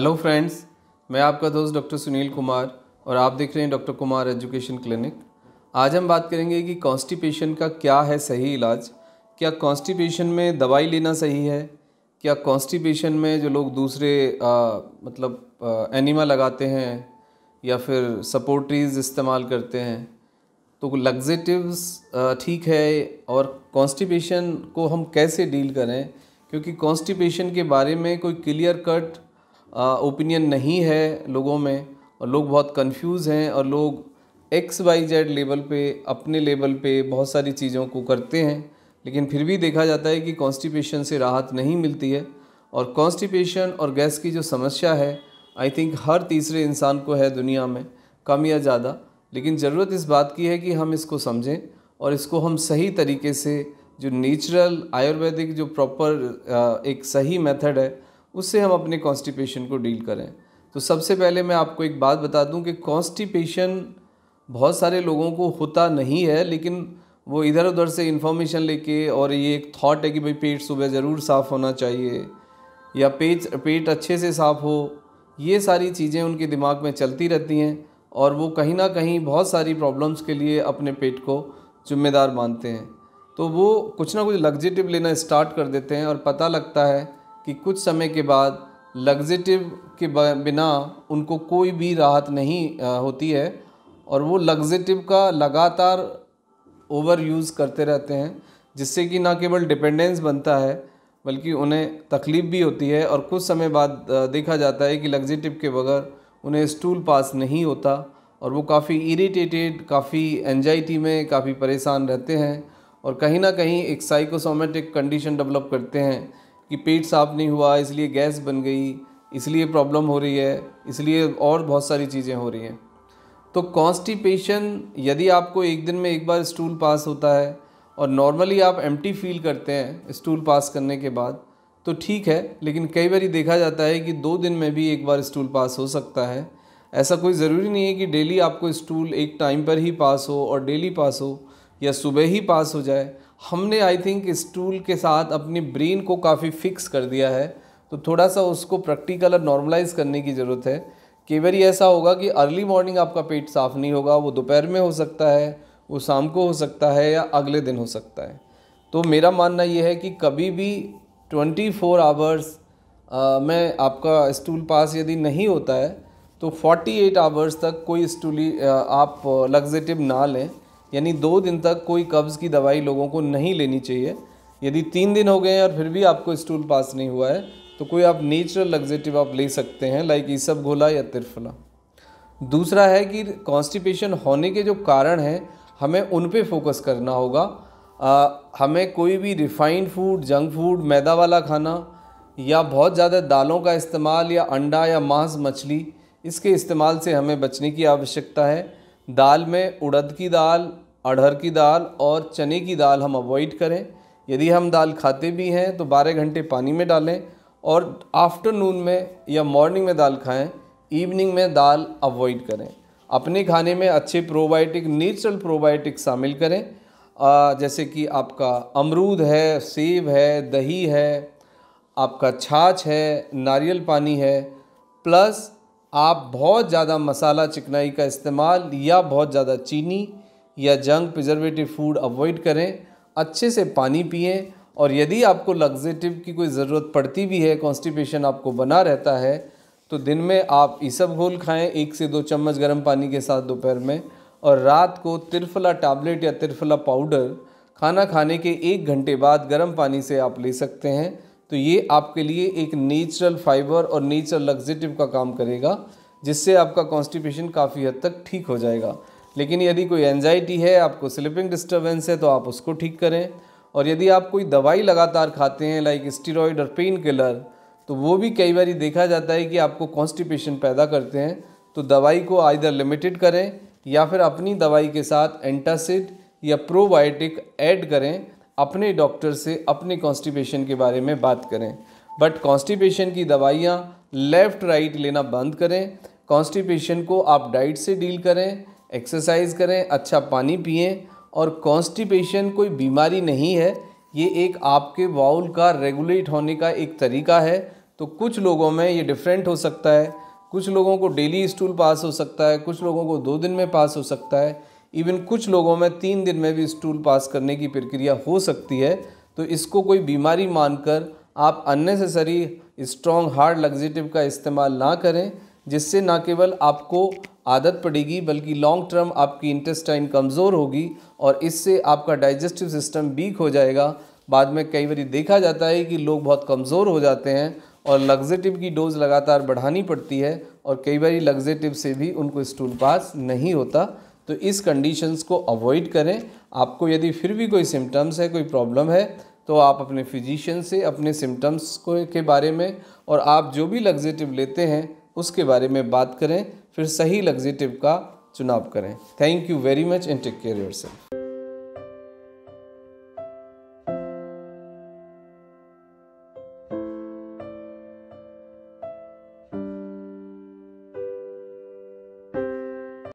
hello friends मैं आपका दोस्त डॉक्टर सुनील कुमार और आप देख रहे हैं डॉक्टर कुमार एजुकेशन क्लिनिक आज हम बात करेंगे कि कॉन्स्टिपेशन का क्या है सही इलाज क्या कॉन्स्टिपेशन में दवाई लेना सही है क्या कॉन्स्टिपेशन में जो लोग दूसरे आ, मतलब आ, एनिमा लगाते हैं या फिर सपोर्ट्रीज इस्तेमाल करते हैं तो लग्जेटिवस ठीक है और कॉन्स्टिपेशन को हम कैसे डील करें क्योंकि कॉन्स्टिपेशन के बारे में कोई क्लियर कट ओपिनियन नहीं है लोगों में और लोग बहुत कंफ्यूज हैं और लोग एक्स वाई जेड लेवल पे अपने लेवल पे बहुत सारी चीज़ों को करते हैं लेकिन फिर भी देखा जाता है कि कॉन्स्टिपेशन से राहत नहीं मिलती है और कॉन्स्टिपेशन और गैस की जो समस्या है आई थिंक हर तीसरे इंसान को है दुनिया में कम या ज़्यादा लेकिन ज़रूरत इस बात की है कि हम इसको समझें और इसको हम सही तरीके से जो नेचुरल आयुर्वेदिक जो प्रॉपर एक सही मेथड है उससे हम अपने कॉन्स्टिपेशन को डील करें तो सबसे पहले मैं आपको एक बात बता दूं कि कॉन्स्टिपेशन बहुत सारे लोगों को होता नहीं है लेकिन वो इधर उधर से इन्फॉर्मेशन लेके और ये एक थॉट है कि भाई पेट सुबह ज़रूर साफ़ होना चाहिए या पेट पेट अच्छे से साफ़ हो ये सारी चीज़ें उनके दिमाग में चलती रहती हैं और वो कहीं ना कहीं बहुत सारी प्रॉब्लम्स के लिए अपने पेट को जिम्मेदार मानते हैं तो वो कुछ ना कुछ लग्जेटिव लेना स्टार्ट कर देते हैं और पता लगता है कि कुछ समय के बाद लग्जेटिव के बिना उनको कोई भी राहत नहीं होती है और वो लग्जटिव का लगातार ओवर यूज़ करते रहते हैं जिससे कि ना केवल डिपेंडेंस बनता है बल्कि उन्हें तकलीफ़ भी होती है और कुछ समय बाद देखा जाता है कि लग्जटिव के बगैर उन्हें स्टूल पास नहीं होता और वो काफ़ी इरीटेटेड काफ़ी एनजाइटी में काफ़ी परेशान रहते हैं और कहीं ना कहीं एक साइकोसोमेटिक कंडीशन डेवलप करते हैं कि पेट साफ नहीं हुआ इसलिए गैस बन गई इसलिए प्रॉब्लम हो रही है इसलिए और बहुत सारी चीज़ें हो रही हैं तो कॉन्स्टिपेशन यदि आपको एक दिन में एक बार स्टूल पास होता है और नॉर्मली आप एम फील करते हैं स्टूल पास करने के बाद तो ठीक है लेकिन कई बार देखा जाता है कि दो दिन में भी एक बार स्टूल पास हो सकता है ऐसा कोई ज़रूरी नहीं है कि डेली आपको स्टूल एक टाइम पर ही पास हो और डेली पास हो या सुबह ही पास हो जाए हमने आई थिंक इस टूल के साथ अपनी ब्रेन को काफ़ी फिक्स कर दिया है तो थोड़ा सा उसको प्रैक्टिकल और नॉर्मलाइज करने की ज़रूरत है कई बार ऐसा होगा कि अर्ली मॉर्निंग आपका पेट साफ नहीं होगा वो दोपहर में हो सकता है वो शाम को हो सकता है या अगले दिन हो सकता है तो मेरा मानना ये है कि कभी भी 24 फोर आवर्स में आपका स्टूल पास यदि नहीं होता है तो 48 आवर्स तक कोई स्टूली आप लग्जेटिव ना लें यानी दो दिन तक कोई कब्ज़ की दवाई लोगों को नहीं लेनी चाहिए यदि तीन दिन हो गए और फिर भी आपको स्टूल पास नहीं हुआ है तो कोई आप नेचुरल लग्जेटिव आप ले सकते हैं लाइक ईसब घोला या तिरफला दूसरा है कि कॉन्स्टिपेशन होने के जो कारण हैं हमें उन पर फोकस करना होगा आ, हमें कोई भी रिफ़ाइंड फूड जंक फूड मैदा वाला खाना या बहुत ज़्यादा दालों का इस्तेमाल या अंडा या मांस मछली इसके इस्तेमाल से हमें बचने की आवश्यकता है दाल में उड़द की दाल अड़हर की दाल और चने की दाल हम अवॉइड करें यदि हम दाल खाते भी हैं तो 12 घंटे पानी में डालें और आफ्टरनून में या मॉर्निंग में दाल खाएं इवनिंग में दाल अवॉइड करें अपने खाने में अच्छे प्रोबायोटिक नेचुरल प्रोबायोटिक शामिल करें आ, जैसे कि आपका अमरूद है सेब है दही है आपका छाछ है नारियल पानी है प्लस आप बहुत ज़्यादा मसाला चिकनाई का इस्तेमाल या बहुत ज़्यादा चीनी या जंग प्रिजर्वेटिव फूड अवॉइड करें अच्छे से पानी पिए और यदि आपको लग्जेटिव की कोई ज़रूरत पड़ती भी है कॉन्स्टिपेशन आपको बना रहता है तो दिन में आप ईसब घोल खाएँ एक से दो चम्मच गर्म पानी के साथ दोपहर में और रात को तिरफला टैबलेट या तिरफला पाउडर खाना खाने के एक घंटे बाद गर्म पानी से आप ले सकते हैं तो ये आपके लिए एक नेचुरल फाइबर और नेचुरल लग्जेटिव का काम करेगा जिससे आपका कॉन्स्टिपेशन काफ़ी हद तक ठीक हो जाएगा लेकिन यदि कोई एनजाइटी है आपको स्लीपिंग डिस्टर्बेंस है तो आप उसको ठीक करें और यदि आप कोई दवाई लगातार खाते हैं लाइक स्टीरॉयड और पेन किलर तो वो भी कई बार देखा जाता है कि आपको कॉन्स्टिपेशन पैदा करते हैं तो दवाई को आइधर लिमिटेड करें या फिर अपनी दवाई के साथ एंटासिड या प्रोबायोटिक ऐड करें अपने डॉक्टर से अपने कॉन्स्टिपेशन के बारे में बात करें बट कॉन्स्टिपेशन की दवाइयाँ लेफ़्ट राइट लेना बंद करें कॉन्स्टिपेशन को आप डाइट से डील करें एक्सरसाइज करें अच्छा पानी पिए और कॉन्स्टिपेशन कोई बीमारी नहीं है ये एक आपके बाउल का रेगुलेट होने का एक तरीका है तो कुछ लोगों में ये डिफरेंट हो सकता है कुछ लोगों को डेली स्टूल पास हो सकता है कुछ लोगों को दो दिन में पास हो सकता है इवन कुछ लोगों में तीन दिन में भी स्टूल पास करने की प्रक्रिया हो सकती है तो इसको कोई बीमारी मानकर आप अननेसेसरी स्ट्रॉन्ग हार्ड लग्जिटिव का इस्तेमाल ना करें जिससे ना केवल आपको आदत पड़ेगी बल्कि लॉन्ग टर्म आपकी इंटेस्टाइन कमज़ोर होगी और इससे आपका डाइजेस्टिव सिस्टम वीक हो जाएगा बाद में कई बार देखा जाता है कि लोग बहुत कमज़ोर हो जाते हैं और लग्जेटिव की डोज़ लगातार बढ़ानी पड़ती है और कई बार लग्जेटिव से भी उनको स्टूल पास नहीं होता तो इस कंडीशंस को अवॉइड करें आपको यदि फिर भी कोई सिम्टम्स है कोई प्रॉब्लम है तो आप अपने फिजिशियन से अपने सिम्टम्स को के बारे में और आप जो भी लग्जेटिव लेते हैं उसके बारे में बात करें फिर सही लग्जेटिव का चुनाव करें thank you very much and take care your self